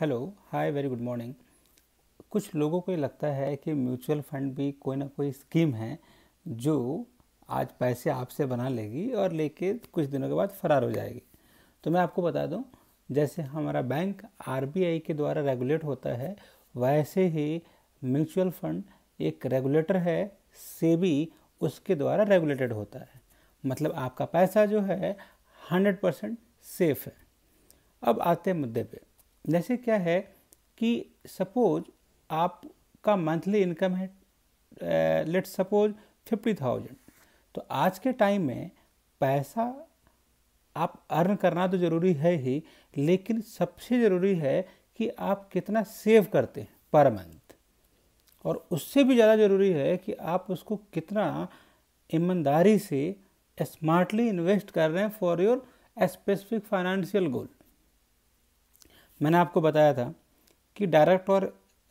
hello hi very good morning कुछ लोगों को ये लगता है कि म्यूचुअल फंड भी कोई ना कोई स्कीम है जो आज पैसे आपसे बना लेगी और लेके कुछ दिनों के बाद फरार हो जाएगी तो मैं आपको बता दूं जैसे हमारा बैंक आरबीआई के द्वारा रेगुलेट होता है वैसे ही म्यूचुअल फंड एक रेगुलेटर है सेबी उसके द्वारा रेगुलेटेड होता है मतलब आपका पैसा जो है हंड्रेड परसेंट सेफ है अब आते हैं मुद्दे पे जैसे क्या है कि सपोज आपका मंथली इनकम है लेट्स सपोज फिफ्टी थाउजेंड तो आज के टाइम में पैसा आप अर्न करना तो ज़रूरी है ही लेकिन सबसे ज़रूरी है कि आप कितना सेव करते हैं पर मंथ और उससे भी ज़्यादा ज़रूरी है कि आप उसको कितना ईमानदारी से स्मार्टली इन्वेस्ट कर रहे हैं for your specific financial goal मैंने आपको बताया था कि डायरेक्ट और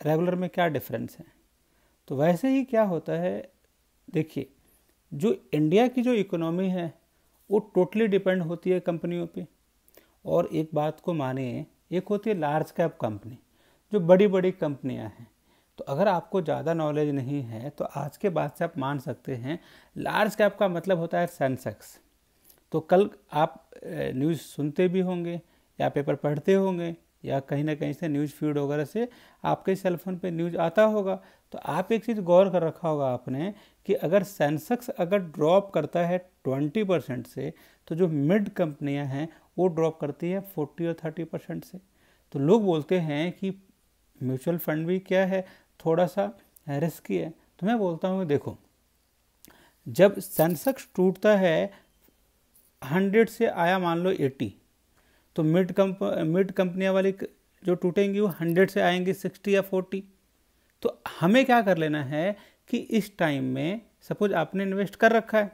रेगुलर में क्या डिफरेंस है तो वैसे ही क्या होता है देखिए जो इंडिया की जो इकोनॉमी है वो टोटली डिपेंड होती है कंपनियों पे और एक बात को माने एक होती है लार्ज कैप कंपनी जो बड़ी बड़ी कंपनियां हैं तो अगर आपको ज़्यादा नॉलेज नहीं है तो आज के बाद से आप मान सकते हैं लार्ज कैप का मतलब होता है सेंसेक्स तो कल आप न्यूज़ सुनते भी होंगे या पेपर पढ़ते होंगे या कहीं ना कहीं से न्यूज़ फीड वगैरह से आपके सेलफोन पे न्यूज़ आता होगा तो आप एक चीज़ गौर कर रखा होगा आपने कि अगर सेंसेक्स अगर ड्रॉप करता है ट्वेंटी परसेंट से तो जो मिड कंपनियां हैं वो ड्रॉप करती हैं फोर्टी और थर्टी परसेंट से तो लोग बोलते हैं कि म्यूचुअल फंड भी क्या है थोड़ा सा रिस्की है तो मैं बोलता हूँ देखो जब सेंसेक्स टूटता है हंड्रेड से आया मान लो एटी तो मिड कंप मिड कंपनियाँ वाली जो टूटेंगी वो हंड्रेड से आएंगी सिक्सटी या फोर्टी तो हमें क्या कर लेना है कि इस टाइम में सपोज आपने इन्वेस्ट कर रखा है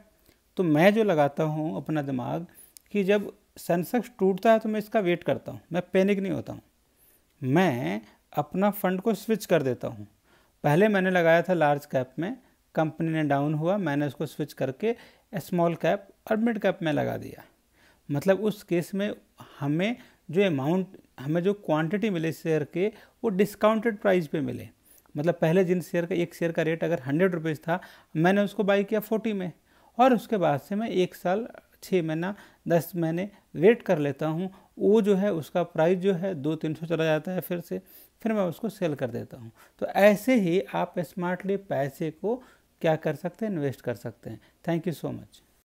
तो मैं जो लगाता हूँ अपना दिमाग कि जब सेंसेक्स टूटता है तो मैं इसका वेट करता हूँ मैं पैनिक नहीं होता हूँ मैं अपना फंड को स्विच कर देता हूँ पहले मैंने लगाया था लार्ज कैप में कंपनी ने डाउन हुआ मैंने उसको स्विच करके स्मॉल कैप और मिड कैप में लगा दिया मतलब उस केस में हमें जो अमाउंट हमें जो क्वांटिटी मिले शेयर के वो डिस्काउंटेड प्राइस पे मिले मतलब पहले जिन शेयर का एक शेयर का रेट अगर हंड्रेड रुपीज़ था मैंने उसको बाई किया फोर्टी में और उसके बाद से मैं एक साल छः महीना दस महीने वेट कर लेता हूँ वो जो है उसका प्राइस जो है दो तीन सौ चला जाता है फिर से फिर मैं उसको सेल कर देता हूँ तो ऐसे ही आप स्मार्टली पैसे को क्या कर सकते हैं इन्वेस्ट कर सकते हैं थैंक यू सो मच